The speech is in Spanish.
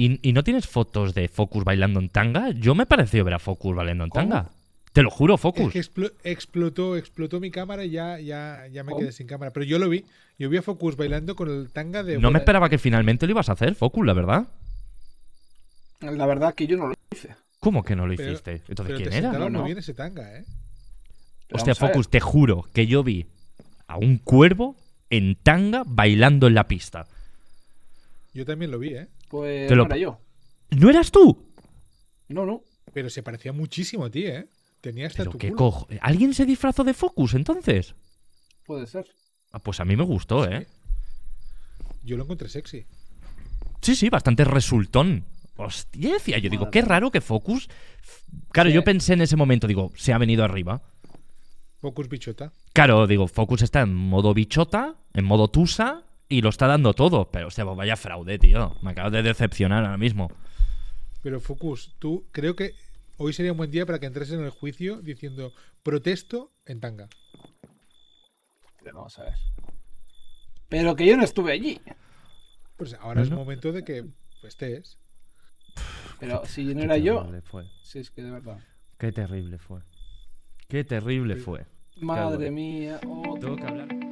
¿Y, no tienes fotos de Focus bailando en tanga? Yo me pareció ver a Focus bailando en tanga. Te lo juro, Focus. Es que explotó, explotó mi cámara y ya, ya, ya me quedé sin cámara. Pero yo lo vi. Yo vi a Focus bailando con el tanga de. No me esperaba que finalmente lo ibas a hacer, Focus, la verdad. La verdad que yo no lo hice. ¿Cómo que no lo hiciste? Entonces, ¿quién era? No, no. viene ese tanga, ¿eh? Hostia, Focus, te juro que yo vi a un cuervo en tanga bailando en la pista. Yo también lo vi, ¿eh? Pues no era yo. ¿No eras tú? No, no. Pero se parecía muchísimo a ti, ¿eh? Tenía hasta ¿Alguien se disfrazó de Focus entonces? Puede ser. Ah, pues a mí me gustó, ¿eh? Yo lo encontré sexy. Sí, sí, bastante resultón. Hostia, yo digo, qué raro que Focus. Claro, yo pensé en ese momento, digo, se ha venido arriba. Focus bichota. Claro, digo, Focus está en modo bichota, en modo tusa, y lo está dando todo. Pero, se pues vaya fraude, tío. Me acabo de decepcionar ahora mismo. Pero, Focus, tú creo que hoy sería un buen día para que entres en el juicio diciendo protesto en tanga. Pero vamos a ver. Pero que yo no estuve allí. Pues ahora es el momento de que estés. Pero si no era yo. Sí, es que de verdad. Qué terrible fue. Qué terrible fue. Madre mía. Oh, Tengo que hablar.